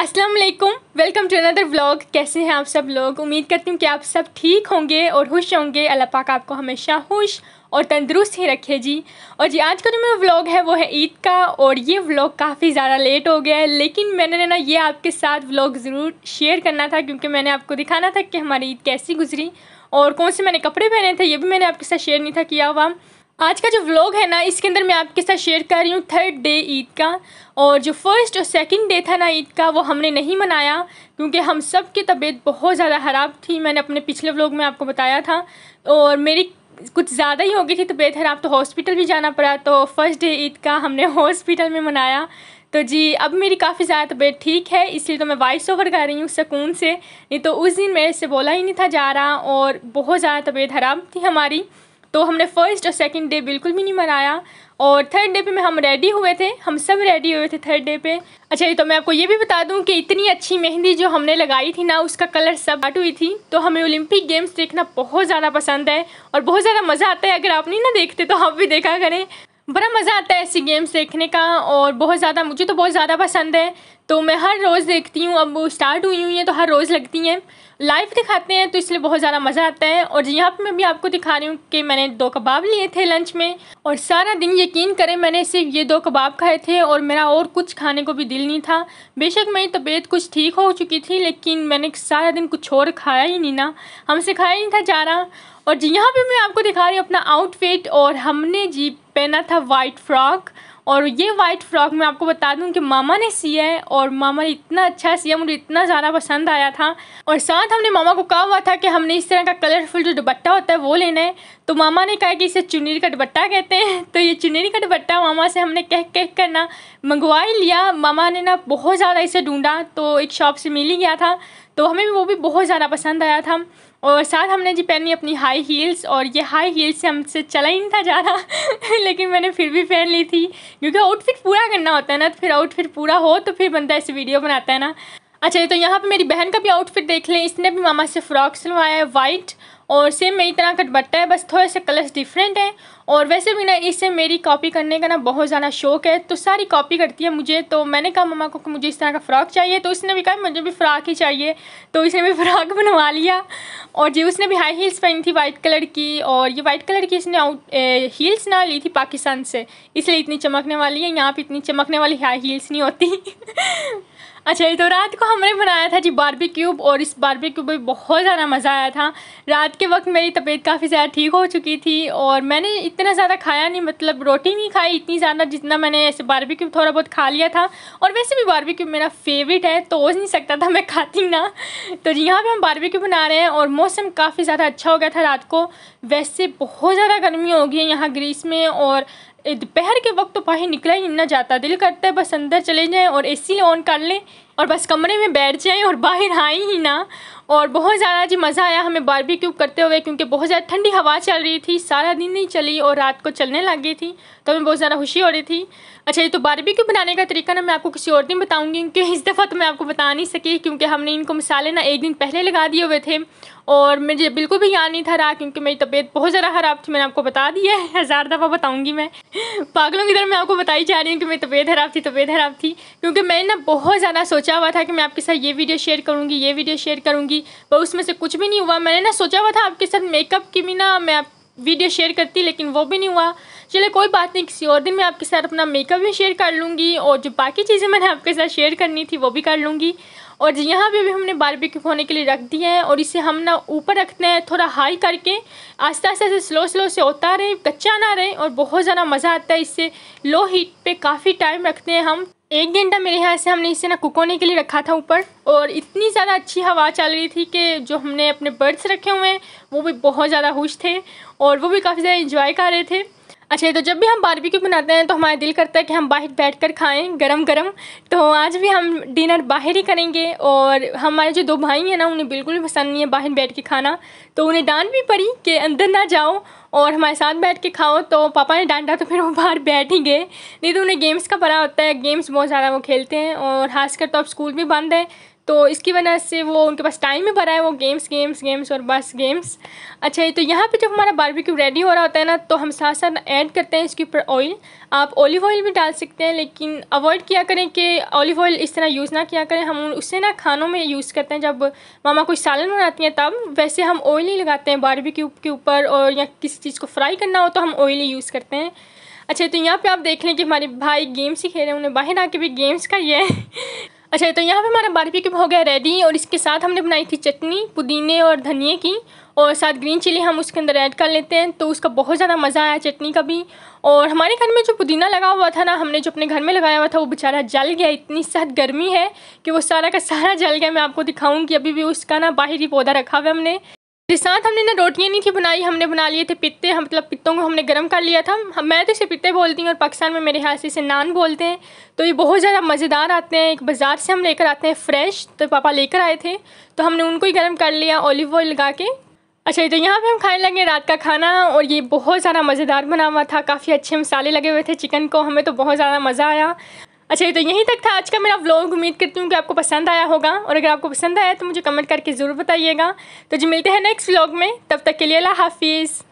अस्सलाम वालेकुम welcome to another vlog कैसे हैं आप सब लोग उम्मीद करती हूँ कि आप सब ठीक होंगे और खुश होंगे अल्लाह पाक आपको हमेशा खुश और तंदुरुस्त ही रखे जी और जी आज का जो मेरा व्लॉग है वो है ईद का और ये व्लॉग काफ़ी ज़्यादा लेट हो गया है लेकिन मैंने ना ये आपके साथ व्लॉग ज़रूर शेयर करना था क्योंकि मैंने आपको दिखाना था कि हमारी ईद कैसी गुजरी और कौन से मैंने कपड़े पहने थे ये भी मैंने आपके साथ शेयर नहीं था किया हुआ आज का जो व्लॉग है ना इसके अंदर मैं आपके साथ शेयर कर रही हूँ थर्ड डे ईद का और जो फर्स्ट और सेकंड डे था ना ईद का वो हमने नहीं मनाया क्योंकि हम सब की तबीयत बहुत ज़्यादा ख़राब थी मैंने अपने पिछले व्लॉग में आपको बताया था और मेरी कुछ ज़्यादा ही हो गई थी तबीयत ख़राब तो हॉस्पिटल भी जाना पड़ा तो फर्स्ट डे ईद का हमने हॉस्पिटल में मनाया तो जी अब मेरी काफ़ी ज़्यादा तबीयत ठीक है इसलिए तो मैं वॉइस ओवर कर रही हूँ सुकून से नहीं तो उस दिन मेरे से बोला ही नहीं था जा रहा और बहुत ज़्यादा तबीयत ख़राब थी हमारी तो हमने फ़र्स्ट और सेकेंड डे बिल्कुल भी नहीं मनाया और थर्ड डे पे में हम रेडी हुए थे हम सब रेडी हुए थे थर्ड डे पे अच्छा तो मैं आपको ये भी बता दूं कि इतनी अच्छी मेहंदी जो हमने लगाई थी ना उसका कलर सब आट हुई थी तो हमें ओलंपिक गेम्स देखना बहुत ज़्यादा पसंद है और बहुत ज़्यादा मज़ा आता है अगर आप नहीं ना देखते तो हम भी देखा करें बड़ा मज़ा आता है ऐसी गेम्स देखने का और बहुत ज़्यादा मुझे तो बहुत ज़्यादा पसंद है तो मैं हर रोज़ देखती हूँ अब स्टार्ट हुई हुई हैं तो हर रोज़ लगती हैं लाइव दिखाते हैं तो इसलिए बहुत ज़्यादा मज़ा आता है और यहाँ पर मैं भी आपको दिखा रही हूँ कि मैंने दो कबाब लिए थे लंच में और सारा दिन यकीन करें मैंने सिर्फ ये दो कबाब खाए थे और मेरा और कुछ खाने को भी दिल नहीं था बेशक मेरी तबीयत कुछ ठीक हो चुकी थी लेकिन मैंने सारा दिन कुछ और खाया ही नहीं ना हमसे खाया ही नहीं था जा रहा और जी यहाँ पर मैं आपको दिखा रही हूँ अपना आउटफिट और हमने जी पहना था वाइट फ्रॉक और ये वाइट फ्रॉक मैं आपको बता दूँ कि मामा ने सिया है और मामा ने इतना अच्छा सिया मुझे इतना ज़्यादा पसंद आया था और साथ हमने मामा को कहा हुआ था कि हमने इस तरह का कलरफुल जो दुबट्टा होता है वो लेना है तो मामा ने कहा कि इसे चुनेरी का दुबट्टा कहते हैं तो ये चुनेरी का दुबट्टा मामा से हमने कह कह कर ना मंगवा ही लिया मामा ने ना बहुत ज़्यादा इसे ढूँढा तो एक शॉप से मिल ही गया था तो हमें वो भी बहुत ज़्यादा पसंद आया था और साथ हमने जी पहनी अपनी हाई हील्स और ये हाई हील्स से हमसे चला ही नहीं था ज़्यादा लेकिन मैंने फिर भी पहन ली थी क्योंकि आउटफिट पूरा करना होता है ना तो फिर आउटफिट पूरा हो तो फिर बंदा ऐसे वीडियो बनाता है ना अच्छा ये तो यहाँ पे मेरी बहन का भी आउटफिट देख लें इसने भी मामा से फ्रॉक सिलवाया है वाइट और सेम मेरी तरह का दुपट्टा है बस थोड़े से कलर्स डिफरेंट हैं और वैसे भी ना इससे मेरी कॉपी करने का ना बहुत ज़्यादा शौक है तो सारी कॉपी करती है मुझे तो मैंने कहा मम्मा को कि मुझे इस तरह का फ़्रॉक चाहिए तो उसने भी कहा मुझे भी फ़्रॉक ही चाहिए तो इसने भी फ़्रॉक बनवा लिया और जी उसने भी हाई हील्स पहनी थी वाइट कलर की और ये वाइट कलर की इसने आउट हील्स ना ली थी पाकिस्तान से इसलिए इतनी चमकने वाली है यहाँ पर इतनी चमकने वाली हाई हील्स नहीं होती अच्छा तो रात को हमने बनाया था जी बारबी क्यूब और इस बारबी क्यूब में बहुत ज़्यादा मज़ा आया था रात के वक्त मेरी तबीयत काफ़ी ज़्यादा ठीक हो चुकी थी और मैंने इतना ज़्यादा खाया नहीं मतलब रोटी नहीं खाई इतनी ज़्यादा जितना मैंने ऐसे बारबी क्यूब थोड़ा बहुत खा लिया था और वैसे भी बारबी क्यूब मेरा फेवरेट है तो हो नहीं सकता था मैं खाती ना तो यहाँ पर हम बारबी क्यूब बना रहे हैं और मौसम काफ़ी ज़्यादा अच्छा हो गया था रात को वैसे बहुत ज़्यादा गर्मी हो गई है यहाँ ग्रीस में और दोपहर के वक्त तो बाहर निकला ही ना जाता दिल करता है बस अंदर चले जाएं और एसी ऑन कर लें और बस कमरे में बैठ जाएँ और बाहर आए ही ना और बहुत ज़्यादा जी मज़ा आया हमें बारबेक्यू करते हुए क्योंकि बहुत ज़्यादा ठंडी हवा चल रही थी सारा दिन नहीं चली और रात को चलने लग गई थी तो हमें बहुत ज़्यादा खुशी हो रही थी अच्छा ये तो बारबेक्यू बनाने का तरीका ना मैं आपको किसी और दिन बताऊँगी क्योंकि इस दफ़ा तो मैं आपको बता नहीं सकी क्योंकि हमने इनको मसाले ना एक दिन पहले लगा दिए हुए थे और मुझे बिल्कुल भी याद नहीं था रहा क्योंकि मेरी तबीयत बहुत ज़्यादा ख़राब थी मैंने आपको बता दिया है हज़ार दफ़ा बताऊँगी मैं पागलों की तरह मैं आपको बताई जा रही हूँ कि मेरी तबीयत ख़राब थी तबीयत ख़राब थी क्योंकि मैंने ना बहुत ज़्यादा सोचा सोचा हुआ था कि मैं आपके साथ ये वीडियो शेयर करूँगी ये वीडियो शेयर करूँगी पर उसमें से कुछ भी नहीं हुआ मैंने ना सोचा हुआ था आपके साथ मेकअप की भी ना मैं वीडियो शेयर करती लेकिन वो भी नहीं हुआ चलिए कोई बात नहीं किसी और दिन मैं आपके साथ अपना मेकअप भी शेयर कर लूँगी और जो बाकी चीज़ें मैंने आपके साथ शेयर करनी थी वो भी कर लूँगी और यहाँ भी भी हमने बारबेक्यू होने के लिए रख दिया है और इसे हम ना ऊपर रखते हैं थोड़ा हाई करके आस्ते आस्ते से स्लो स्लो से उतारें कच्चा ना रहे और बहुत ज़्यादा मज़ा आता है इससे लो हीट पे काफ़ी टाइम रखते हैं हम एक घंटा मेरे यहाँ से हमने इसे ना कुक होने के लिए रखा था ऊपर और इतनी ज़्यादा अच्छी हवा चल रही थी कि जो हमने अपने बर्ड्स रखे हुए हैं वो भी बहुत ज़्यादा खुश थे और वो भी काफ़ी ज़्यादा इंजॉय कर रहे थे अच्छा तो जब भी हम बारबेक्यू बनाते हैं तो हमारा दिल करता है कि हम बाहर बैठ कर खाएँ गरम गरम तो आज भी हम डिनर बाहर ही करेंगे और हमारे जो दो भाई हैं ना उन्हें बिल्कुल भी पसंद नहीं है बाहर बैठ के खाना तो उन्हें डांट भी पड़ी कि अंदर ना जाओ और हमारे साथ बैठ के खाओ तो पापा ने डांटा तो फिर वो बाहर बैठ ही गए नहीं तो उन्हें गेम्स का पड़ा होता है गेम्स बहुत ज़्यादा वो खेलते हैं और खासकर तो अब स्कूल भी बंद है तो इसकी वजह से वो उनके पास टाइम ही भरा है वो गेम्स गेम्स गेम्स और बस गेम्स अच्छा ये तो यहाँ पे जब हमारा बारबेक्यू रेडी हो रहा होता है ना तो हम साथ साथ ऐड करते हैं इसके ऊपर ऑयल आप ऑलिव ऑयल भी डाल सकते हैं लेकिन अवॉइड किया करें कि ऑलिव ऑयल इस तरह यूज़ ना किया करें हम उससे ना खानों में यूज़ करते हैं जब मामा कोई सालन बनाती हैं तब वैसे हम ऑयल ही लगाते हैं क्यूब के ऊपर और या किसी चीज़ को फ्राई करना हो तो हम ऑयल ही यूज़ करते हैं अच्छा तो यहाँ पर आप देख लें कि हमारे भाई गेम्स ही खेल रहे हैं उन्हें बाहर आके भी गेम्स का ये है अच्छा तो यहाँ पे हमारा बारबेक्यू हो गया रेडी और इसके साथ हमने बनाई थी चटनी पुदीने और धनिए की और साथ ग्रीन चिली हम उसके अंदर ऐड कर लेते हैं तो उसका बहुत ज़्यादा मज़ा आया चटनी का भी और हमारे घर में जो पुदीना लगा हुआ था ना हमने जो अपने घर में लगाया हुआ था वो बेचारा जल गया इतनी सख्त गर्मी है कि वो सारा का सारा जल गया मैं आपको दिखाऊँगी अभी भी उसका ना बाहरी पौधा रखा हुआ हमने जिस साथ हमने ना रोटियाँ नहीं थी बनाई हमने बना लिए थे पित्ते हम मतलब पित्तों को हमने गर्म कर लिया था हम मैं तो इसे पित्ते बोलती हूँ और पाकिस्तान में मेरे ख्याल से इसे नान बोलते हैं तो ये बहुत ज़्यादा मज़ेदार आते हैं एक बाज़ार से हम लेकर आते हैं फ्रेश तो पापा लेकर आए थे तो हमने उनको ही गर्म कर लिया ऑलिव ऑयल लगा के अच्छा तो यहाँ पे हम खाने लगे रात का खाना और ये बहुत ज़्यादा मज़ेदार बना हुआ था काफ़ी अच्छे मसाले लगे हुए थे चिकन को हमें तो बहुत ज़्यादा मज़ा आया अच्छा ये तो यहीं तक था आज का मेरा व्लॉग उम्मीद करती हूँ कि आपको पसंद आया होगा और अगर आपको पसंद आया तो मुझे कमेंट करके ज़रूर बताइएगा तो जी मिलते हैं नेक्स्ट व्लॉग में तब तक के लिए अल्लाह हाफिज़